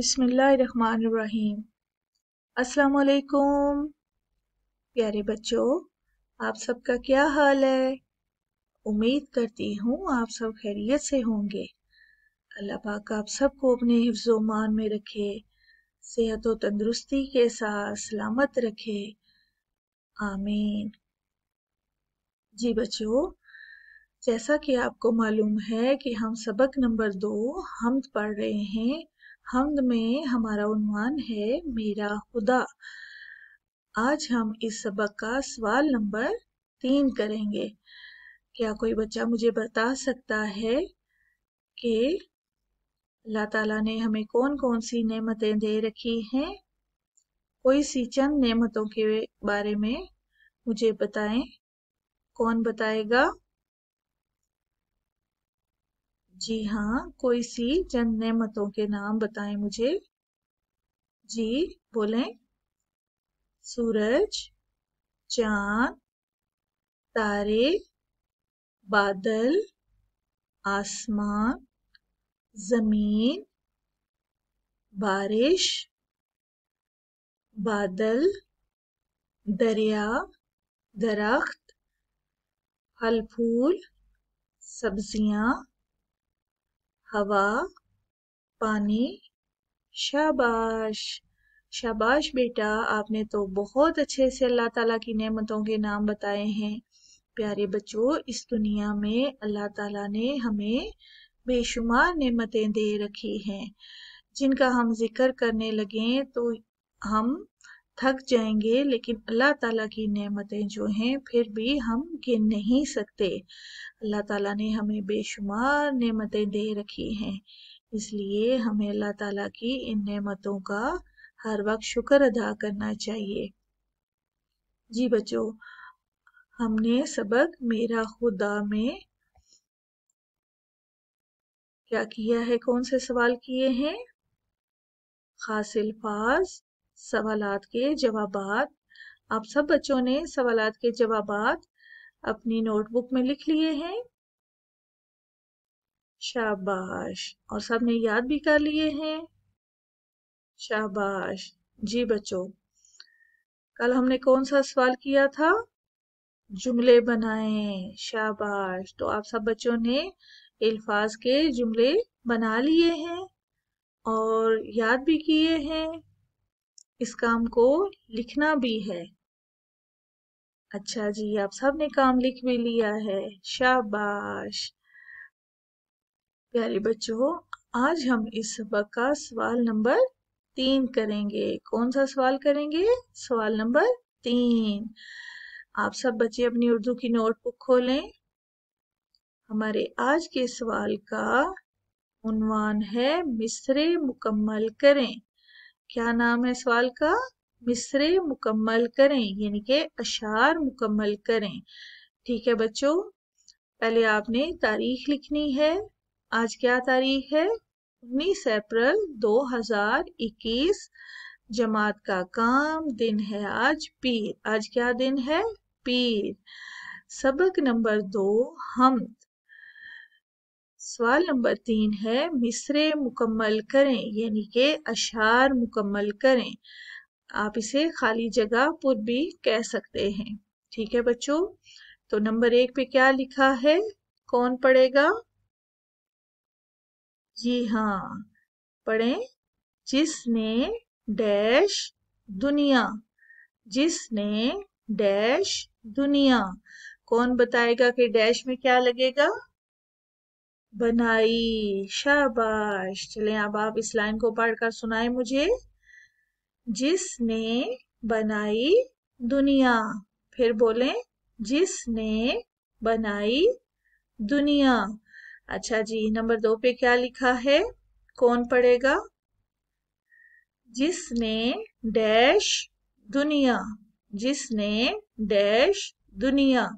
बिसमीम असलकुम प्यारे बच्चों आप सबका क्या हाल है उम्मीद करती हूँ आप सब खैरियत से होंगे अल्लाह पाक आप सबको अपने मान में रखे सेहत और तंदुरुस्ती के साथ सलामत रखे आमीन जी बच्चों जैसा कि आपको मालूम है कि हम सबक नंबर दो हम पढ़ रहे हैं हमद में हमारा उन्वान है मेरा खुदा आज हम इस सबक का सवाल नंबर तीन करेंगे क्या कोई बच्चा मुझे बता सकता है कि अल्लाह ताला ने हमें कौन कौन सी नेमतें दे रखी हैं कोई सी चंद नेमतों के बारे में मुझे बताएं कौन बताएगा जी हाँ कोई सी चंद नेमतों के नाम बताएं मुझे जी बोलें सूरज चांद तारे बादल आसमान जमीन बारिश बादल दरिया दरख्त फल फूल सब्जियां हवा पानी शाबाश शाबाश बेटा आपने तो बहुत अच्छे से अल्लाह ताला की नेमतों के नाम बताए हैं प्यारे बच्चों इस दुनिया में अल्लाह ताला ने हमें बेशुमार नेमतें दे रखी हैं जिनका हम जिक्र करने लगे तो हम थक जाएंगे लेकिन अल्लाह ताला की नेमतें जो हैं फिर भी हम गिन नहीं सकते अल्लाह ताला ने हमें बेशुमार नेमतें दे रखी हैं इसलिए हमें अल्लाह ताला की इन नेमतों का हर वक्त शुक्र अदा करना चाहिए जी बच्चों हमने सबक मेरा खुदा में क्या किया है कौन से सवाल किए हैं खास अल्फाज सवाल के जवाबात आप सब बच्चों ने सवाल के जवाब अपनी नोटबुक में लिख लिए हैं शाबाश और सबने याद भी कर लिए हैं शाबाश जी बच्चों कल हमने कौन सा सवाल किया था जुमले बनाए शाबाश तो आप सब बच्चों ने अल्फाज के जुमले बना लिए हैं और याद भी किए हैं इस काम को लिखना भी है अच्छा जी आप सब ने काम लिख भी लिया है शाबाश प्यारे बच्चों आज हम इस सबक का सवाल नंबर तीन करेंगे कौन सा सवाल करेंगे सवाल नंबर तीन आप सब बच्चे अपनी उर्दू की नोटबुक खोलें हमारे आज के सवाल का उनवान है मिसरे मुकम्मल करें क्या नाम है सवाल का मिसरे मुकम्मल करें यानी के अशार मुकम्मल करें ठीक है बच्चों पहले आपने तारीख लिखनी है आज क्या तारीख है उन्नीस अप्रैल 2021 जमात का काम दिन है आज पीर आज क्या दिन है पीर सबक नंबर दो हम सवाल नंबर तीन है मिसरे मुकम्मल करें यानी के अशार मुकम्मल करें आप इसे खाली जगह पर भी कह सकते हैं ठीक है बच्चों तो नंबर एक पे क्या लिखा है कौन पढ़ेगा जी हाँ पढ़े जिसने डैश दुनिया जिसने डैश दुनिया कौन बताएगा कि डैश में क्या लगेगा बनाई शाबाश चलें अब आप इस लाइन को पढ़कर सुनाए मुझे जिसने बनाई दुनिया फिर बोले जिसने बनाई दुनिया अच्छा जी नंबर दो पे क्या लिखा है कौन पढ़ेगा जिसने डैश दुनिया जिसने डैश दुनिया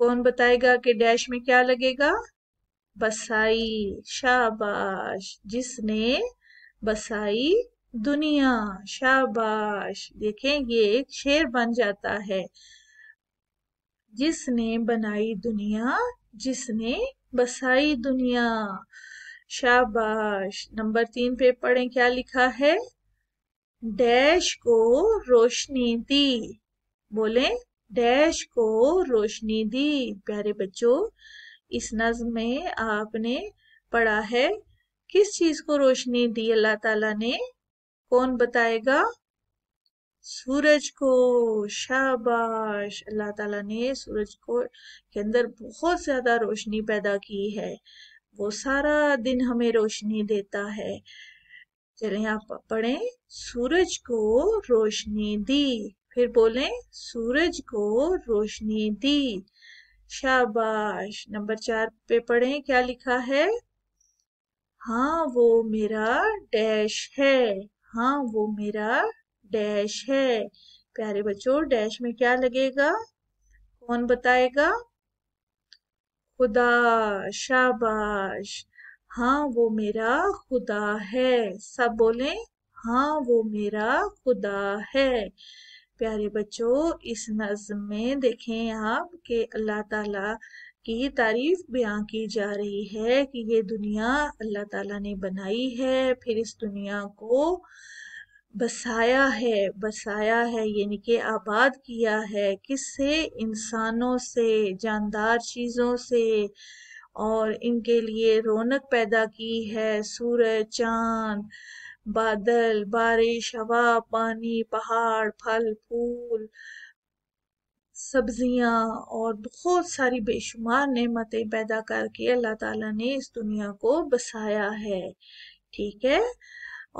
कौन बताएगा कि डैश में क्या लगेगा बसाई शाबाश जिसने बसाई दुनिया शाबाश देखें ये एक शेर बन जाता है जिसने बनाई दुनिया जिसने बसाई दुनिया शाबाश नंबर तीन पे पढ़ें क्या लिखा है डैश को रोशनी दी बोले डैश को रोशनी दी प्यारे बच्चों इस नज्म में आपने पढ़ा है किस चीज को रोशनी दी अल्लाह ताला ने कौन बताएगा सूरज को शाबाश अल्लाह ताला ने सूरज को के अंदर बहुत ज्यादा रोशनी पैदा की है वो सारा दिन हमें रोशनी देता है चलें आप पढ़ें सूरज को रोशनी दी फिर बोले सूरज को रोशनी दी शाबाश नंबर चार पे पढ़े क्या लिखा है हाँ वो मेरा डैश है हाँ वो मेरा डैश है प्यारे बच्चों डैश में क्या लगेगा कौन बताएगा खुदा शाबाश हाँ वो मेरा खुदा है सब बोले हाँ वो मेरा खुदा है प्यारे बच्चों इस नज्म में देखें आप कि अल्लाह ताला की तारीफ बयां की जा रही है कि ये दुनिया अल्लाह ताला ने बनाई है फिर इस दुनिया को बसाया है बसाया है यानी कि आबाद किया है किससे इंसानों से जानदार चीज़ों से और इनके लिए रौनक पैदा की है सूरज चांद बादल बारिश हवा पानी पहाड़ फल फूल सब्जियां और बहुत सारी बेशुमार नेमतें पैदा करके अल्लाह ताला ने इस दुनिया को बसाया है ठीक है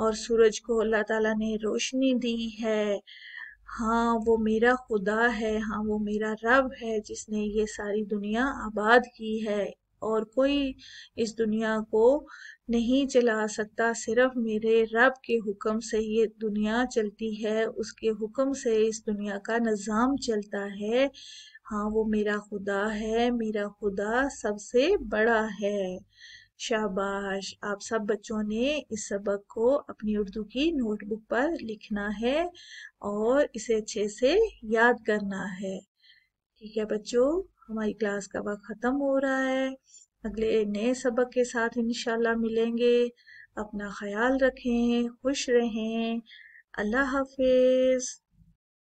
और सूरज को अल्लाह ताला ने रोशनी दी है हाँ वो मेरा खुदा है हाँ वो मेरा रब है जिसने ये सारी दुनिया आबाद की है और कोई इस दुनिया को नहीं चला सकता सिर्फ मेरे रब के हुक्म से ये दुनिया चलती है उसके हुक्म से इस दुनिया का निज़ाम चलता है हाँ वो मेरा खुदा है मेरा खुदा सबसे बड़ा है शाबाश आप सब बच्चों ने इस सबक को अपनी उर्दू की नोटबुक पर लिखना है और इसे अच्छे से याद करना है ठीक है बच्चों हमारी क्लास का वक्त ख़त्म हो रहा है अगले नए सबक के साथ इन मिलेंगे अपना ख्याल रखें खुश रहें अल्लाह हाफिज़